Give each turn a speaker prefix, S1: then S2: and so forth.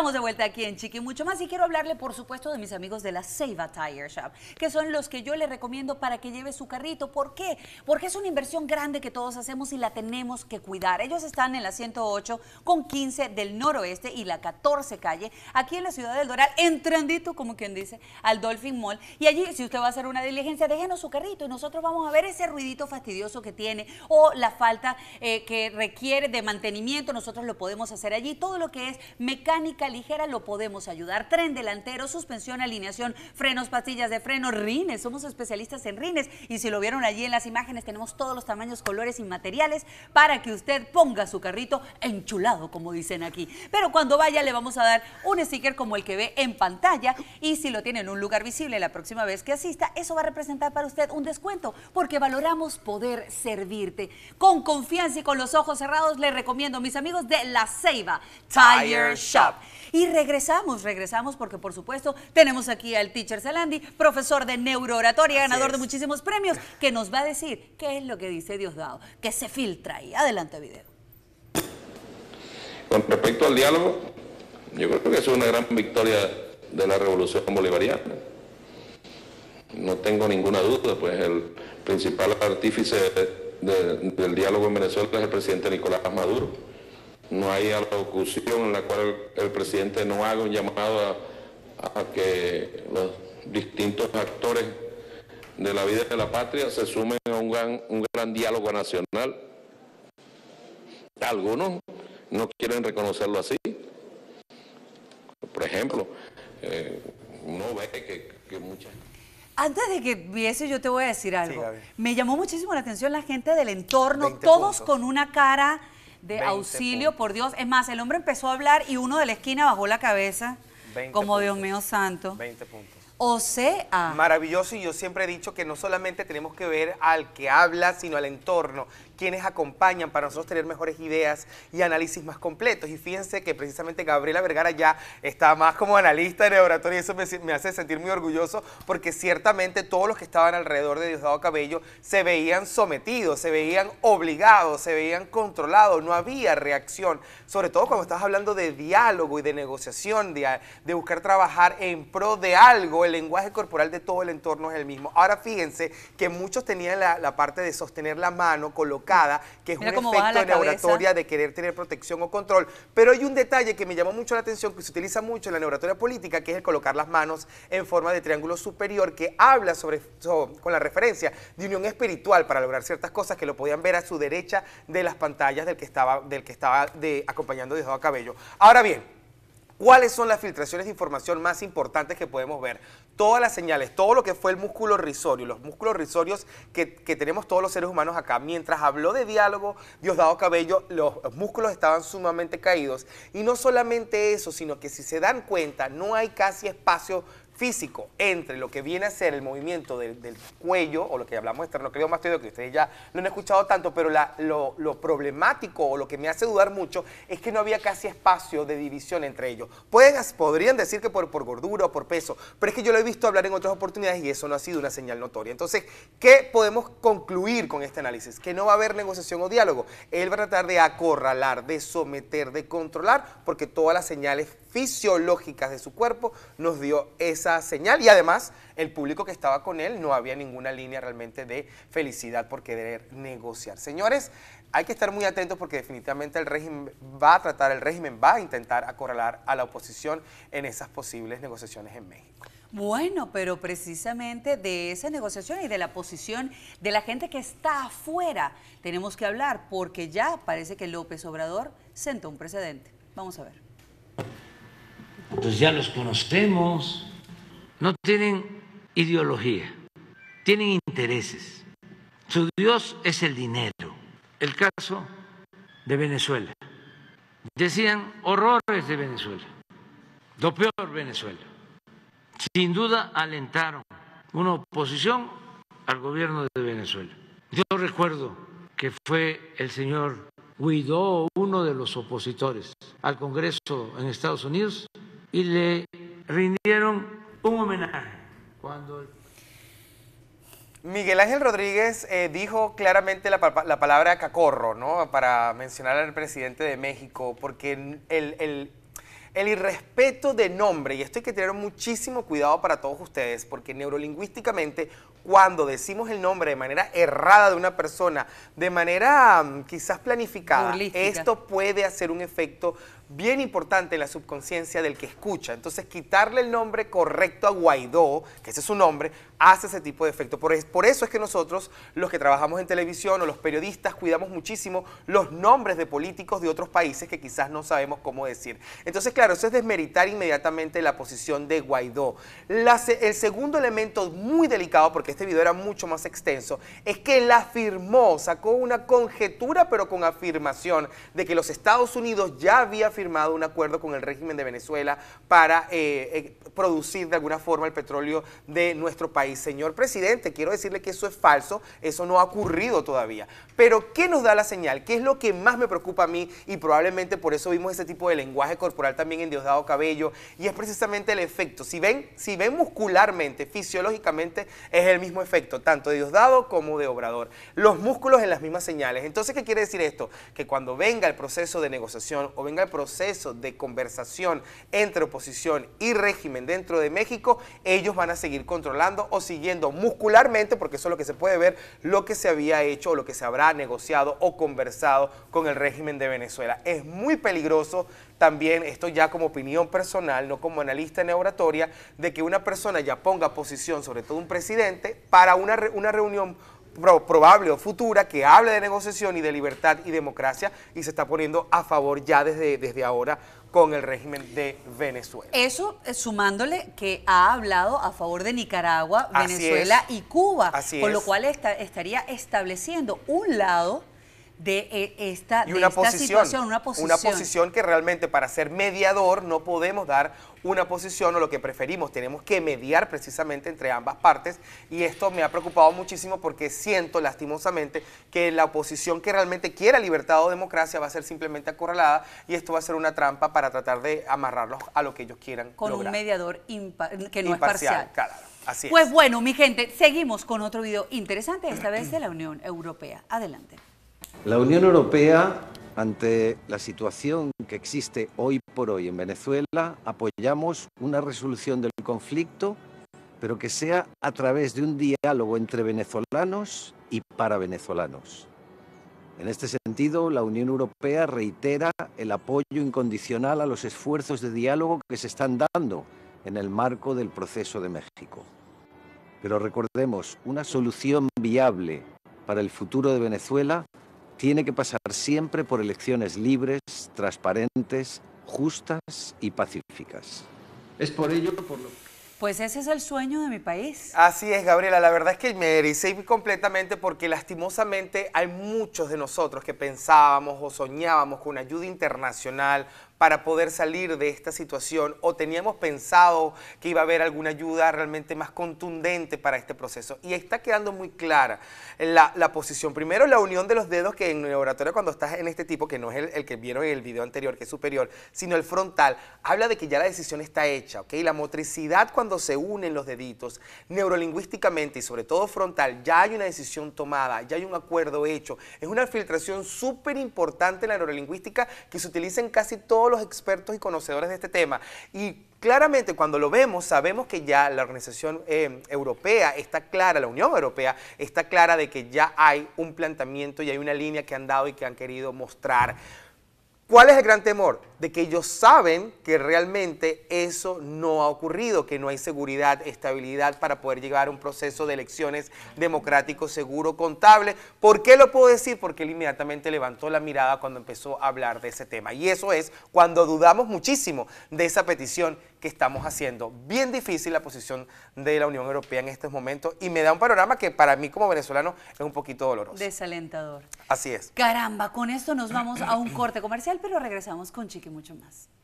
S1: Estamos de vuelta aquí en Chiqui Mucho Más y quiero hablarle, por supuesto, de mis amigos de la Seiva Tire Shop, que son los que yo le recomiendo para que lleve su carrito. ¿Por qué? Porque es una inversión grande que todos hacemos y la tenemos que cuidar. Ellos están en la 108 con 15 del noroeste y la 14 calle, aquí en la ciudad del Doral, entrandito, como quien dice, al Dolphin Mall. Y allí, si usted va a hacer una diligencia, déjenos su carrito y nosotros vamos a ver ese ruidito fastidioso que tiene o la falta eh, que requiere de mantenimiento. Nosotros lo podemos hacer allí. Todo lo que es mecánica ligera lo podemos ayudar. Tren delantero, suspensión, alineación, frenos, pastillas de freno, rines. Somos especialistas en rines y si lo vieron allí en las imágenes tenemos todos los tamaños, colores y materiales para que usted ponga su carrito enchulado, como dicen aquí. Pero cuando vaya le vamos a dar un sticker como el que ve en pantalla y si lo tiene en un lugar visible la próxima vez que asista, eso va a representar para usted un descuento porque valoramos poder servirte. Con confianza y con los ojos cerrados le recomiendo, mis amigos de La Ceiba Tire Shop. Y regresamos, regresamos porque por supuesto tenemos aquí al teacher Zelandi, profesor de neurooratoria, ganador de muchísimos premios, que nos va a decir qué es lo que dice Diosdado, que se filtra ahí. Adelante video.
S2: Con respecto al diálogo, yo creo que es una gran victoria de la revolución bolivariana. No tengo ninguna duda, pues el principal artífice del diálogo en Venezuela es el presidente Nicolás Maduro no hay alocución en la cual el, presidente no haga un llamado a, que los distintos actores de la vida de la patria se sumen a un gran, un gran diálogo nacional. Algunos no quieren reconocerlo así. Por ejemplo, eh, uno ve que, muchas...
S1: Antes de que viese, yo te voy a decir algo. Me llamó muchísimo la atención la gente del entorno, todos con una cara de auxilio, por Dios. Es más, el hombre empezó a hablar y uno de la esquina bajó la cabeza, como Dios mío santo. 20 puntos. O
S2: sea. Maravilloso, y yo siempre he dicho que no solamente tenemos que ver al que habla, sino al entorno quienes acompañan para nosotros tener mejores ideas y análisis más completos. Y fíjense que precisamente Gabriela Vergara ya está más como analista en el oratorio y eso me, hace sentir muy orgulloso porque ciertamente todos los que estaban alrededor de Diosdado Cabello se veían sometidos, se veían obligados, se veían controlados, no había reacción, sobre todo cuando estás hablando de diálogo y de negociación, de, buscar trabajar en pro de algo, el lenguaje corporal de todo el entorno es el mismo. Ahora fíjense que muchos tenían la, la parte de sostener la mano, colocar que es un efecto de neuratoria de querer tener protección o control. Pero hay un detalle que me llamó mucho la atención, que se utiliza mucho en la laboratoria política, que es el colocar las manos en forma de triángulo superior, que habla sobre, con la referencia de unión espiritual para lograr ciertas cosas que lo podían ver a su derecha de las pantallas del que estaba, del que estaba de, acompañando de Cabello. Ahora bien, ¿Cuáles son las filtraciones de información más importantes que podemos ver? todas las señales, todo lo que fue el músculo risorio, los músculos risorios que, tenemos todos los seres humanos acá. Mientras habló de diálogo, Diosdado Cabello, los músculos estaban sumamente caídos. Y no solamente eso, sino que si se dan cuenta, no hay casi espacio físico entre lo que viene a ser el movimiento del, cuello, o lo que hablamos de esternocleidomastoideo, que ustedes ya lo han escuchado tanto, pero lo, problemático o lo que me hace dudar mucho es que no había casi espacio de división entre ellos. Pueden, podrían decir que por, por gordura o por peso, pero es que yo lo he visto hablar en otras oportunidades y eso no ha sido una señal notoria. Entonces, ¿qué podemos concluir con este análisis? Que no va a haber negociación o diálogo. Él va a tratar de acorralar, de someter, de controlar, porque todas las señales fisiológicas de su cuerpo, nos dio esa señal y además el público que estaba con él no había ninguna línea realmente de felicidad por querer negociar. Señores, hay que estar muy atentos porque definitivamente el régimen va a tratar, el régimen va a intentar acorralar a la oposición en esas posibles negociaciones en México.
S1: Bueno, pero precisamente de esa negociación y de la posición de la gente que está afuera tenemos que hablar porque ya parece que López Obrador sentó un precedente. Vamos a ver
S2: pues ya los conocemos, no tienen ideología, tienen intereses. Su Dios es el dinero. El caso de Venezuela. Decían horrores de Venezuela, lo peor Venezuela. Sin duda alentaron una oposición al gobierno de Venezuela. Yo recuerdo que fue el señor Guido, uno de los opositores al Congreso en Estados Unidos, y le rindieron un homenaje Miguel Ángel Rodríguez eh, dijo claramente la, palabra cacorro, ¿no? Para mencionar al presidente de México, porque el, irrespeto de nombre, y esto hay que tener muchísimo cuidado para todos ustedes, porque neurolingüísticamente, cuando decimos el nombre de manera errada de una persona, de manera mm, quizás planificada, esto puede hacer un efecto bien importante en la subconsciencia del que escucha. Entonces, quitarle el nombre correcto a Guaidó, que ese es su nombre, hace ese tipo de efecto. Por, eso es que nosotros, los que trabajamos en televisión o los periodistas, cuidamos muchísimo los nombres de políticos de otros países que quizás no sabemos cómo decir. Entonces, claro, eso es desmeritar inmediatamente la posición de Guaidó. el segundo elemento muy delicado, porque este video era mucho más extenso, es que la afirmó, sacó una conjetura, pero con afirmación, de que los Estados Unidos ya había firmado firmado un acuerdo con el régimen de Venezuela para eh, eh, producir de alguna forma el petróleo de nuestro país. Señor presidente, quiero decirle que eso es falso, eso no ha ocurrido todavía. Pero ¿qué nos da la señal? ¿Qué es lo que más me preocupa a mí? Y probablemente por eso vimos ese tipo de lenguaje corporal también en Diosdado Cabello, y es precisamente el efecto. Si ven, si ven muscularmente, fisiológicamente, es el mismo efecto, tanto de Diosdado como de Obrador. Los músculos en las mismas señales. Entonces, ¿qué quiere decir esto? Que cuando venga el proceso de negociación o venga el proceso de conversación entre oposición y régimen dentro de México, ellos van a seguir controlando o siguiendo muscularmente, porque eso es lo que se puede ver, lo que se había hecho o lo que se habrá negociado o conversado con el régimen de Venezuela. Es muy peligroso también, esto ya como opinión personal, no como analista en oratoria, de que una persona ya ponga posición, sobre todo un presidente, para una, una reunión probable o futura que hable de negociación y de libertad y democracia y se está poniendo a favor ya desde, desde ahora con el régimen de Venezuela.
S1: Eso eh, sumándole que ha hablado a favor de Nicaragua, Venezuela y Cuba, con lo cual estaría estableciendo un lado de eh, esta, posición, situación, una posición. Una posición
S2: que realmente para ser mediador no podemos dar una posición o lo que preferimos, tenemos que mediar precisamente entre ambas partes y esto me ha preocupado muchísimo porque siento lastimosamente que la oposición que realmente quiera libertad o democracia va a ser simplemente acorralada y esto va a ser una trampa para tratar de amarrarlos a lo que ellos quieran. Con un mediador
S1: que no imparcial, es parcial.
S2: Claro, así pues bueno,
S1: mi gente, seguimos con otro video interesante, esta vez de la Unión Europea. Adelante.
S2: La Unión Europea, ante la situación que existe hoy por hoy en Venezuela, apoyamos una resolución del conflicto, pero que sea a través de un diálogo entre venezolanos y para venezolanos. En este sentido, la Unión Europea reitera el apoyo incondicional a los esfuerzos de diálogo que se están dando en el marco del proceso de México. Pero recordemos, una solución viable para el futuro de Venezuela tiene que pasar siempre por elecciones libres, transparentes, justas y pacíficas. Es por ello por lo
S1: pues ese es el sueño de mi país.
S2: Así es, Gabriela. La verdad es que me ericé completamente porque lastimosamente hay muchos de nosotros que pensábamos o soñábamos con ayuda internacional para poder salir de esta situación o teníamos pensado que iba a haber alguna ayuda realmente más contundente para este proceso. Y está quedando muy clara la, posición. Primero, la unión de los dedos que en el laboratorio cuando estás en este tipo, que no es el, que vieron en el video anterior, que es superior, sino el frontal, habla de que ya la decisión está hecha, ¿ok? La motricidad cuando se unen los deditos, neurolingüísticamente y sobre todo frontal, ya hay una decisión tomada, ya hay un acuerdo hecho. Es una filtración súper importante en la neurolingüística que se utiliza en casi todos los expertos y conocedores de este tema. Y claramente cuando lo vemos sabemos que ya la organización eh, europea está clara, la Unión Europea está clara de que ya hay un planteamiento y hay una línea que han dado y que han querido mostrar. ¿Cuál es el gran temor? De que ellos saben que realmente eso no ha ocurrido, que no hay seguridad, estabilidad para poder llegar a un proceso de elecciones democrático, seguro, contable. ¿Por qué lo puedo decir? Porque él inmediatamente levantó la mirada cuando empezó a hablar de ese tema. Y eso es cuando dudamos muchísimo de esa petición que estamos haciendo. Bien difícil la posición de la Unión Europea en estos momentos y me da un panorama que para mí como venezolano es un poquito doloroso.
S1: Desalentador. Así es. Caramba, con esto nos vamos a un corte comercial, pero regresamos con chique mucho más.